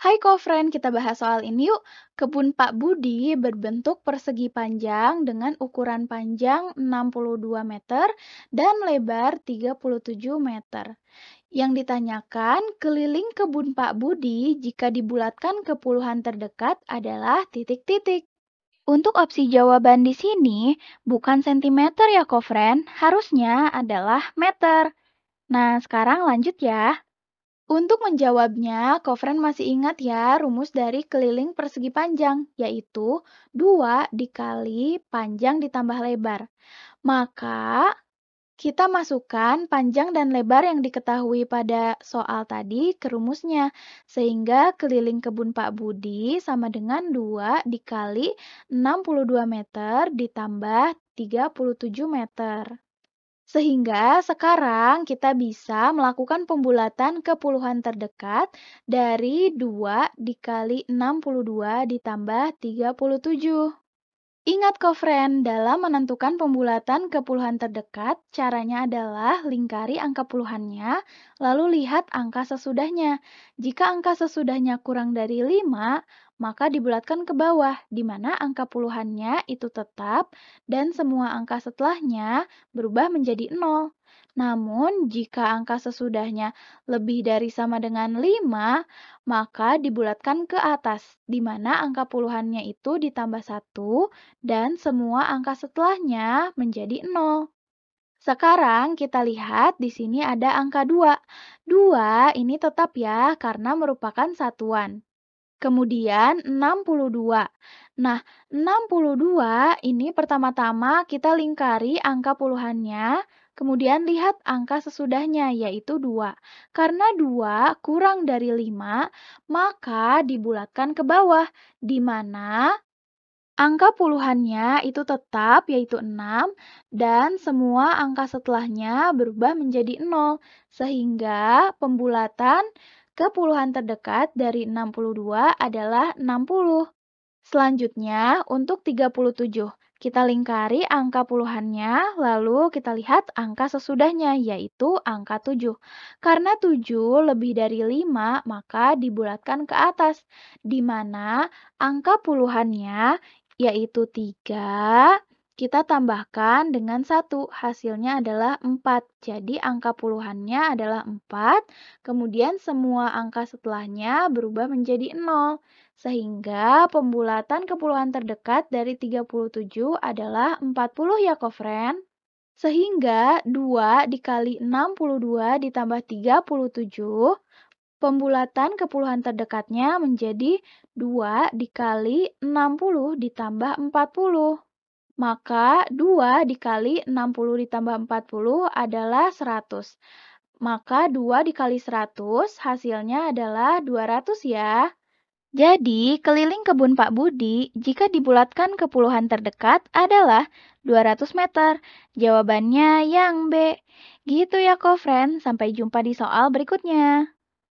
Hai kofren, kita bahas soal ini yuk. Kebun Pak Budi berbentuk persegi panjang dengan ukuran panjang 62 meter dan lebar 37 meter. Yang ditanyakan, keliling kebun Pak Budi jika dibulatkan ke puluhan terdekat adalah titik-titik. Untuk opsi jawaban di sini, bukan sentimeter ya, kofren, harusnya adalah meter. Nah, sekarang lanjut ya. Untuk menjawabnya, Kofren masih ingat ya rumus dari keliling persegi panjang, yaitu 2 dikali panjang ditambah lebar. Maka, kita masukkan panjang dan lebar yang diketahui pada soal tadi ke rumusnya, sehingga keliling kebun Pak Budi sama dengan 2 dikali 62 meter ditambah 37 meter. Sehingga sekarang kita bisa melakukan pembulatan ke puluhan terdekat dari 2 dikali 62 ditambah 37. Ingat kok, friend, dalam menentukan pembulatan ke puluhan terdekat, caranya adalah lingkari angka puluhannya, lalu lihat angka sesudahnya. Jika angka sesudahnya kurang dari 5, maka dibulatkan ke bawah, di mana angka puluhannya itu tetap dan semua angka setelahnya berubah menjadi 0. Namun, jika angka sesudahnya lebih dari sama dengan 5, maka dibulatkan ke atas, di mana angka puluhannya itu ditambah 1 dan semua angka setelahnya menjadi 0. Sekarang kita lihat di sini ada angka 2. 2 ini tetap ya karena merupakan satuan. Kemudian 62. Nah, 62 ini pertama-tama kita lingkari angka puluhannya, Kemudian lihat angka sesudahnya yaitu 2. Karena 2 kurang dari 5, maka dibulatkan ke bawah di mana Angka puluhannya itu tetap yaitu 6 dan semua angka setelahnya berubah menjadi 0 sehingga pembulatan ke puluhan terdekat dari 62 adalah 60. Selanjutnya untuk 37 kita lingkari angka puluhannya, lalu kita lihat angka sesudahnya, yaitu angka 7. Karena 7 lebih dari 5, maka dibulatkan ke atas, di mana angka puluhannya yaitu 3, kita tambahkan dengan 1, hasilnya adalah 4. Jadi angka puluhannya adalah 4, kemudian semua angka setelahnya berubah menjadi 0. Sehingga pembulatan kepuluhan terdekat dari 37 adalah 40 ya, kofren. Sehingga 2 dikali 62 ditambah 37, pembulatan kepuluhan terdekatnya menjadi 2 dikali 60 ditambah 40. Maka 2 dikali 60 ditambah 40 adalah 100. Maka 2 dikali 100 hasilnya adalah 200 ya. Jadi, keliling kebun Pak Budi jika dibulatkan ke puluhan terdekat adalah 200 meter. Jawabannya yang B. Gitu ya, co-friend. Sampai jumpa di soal berikutnya.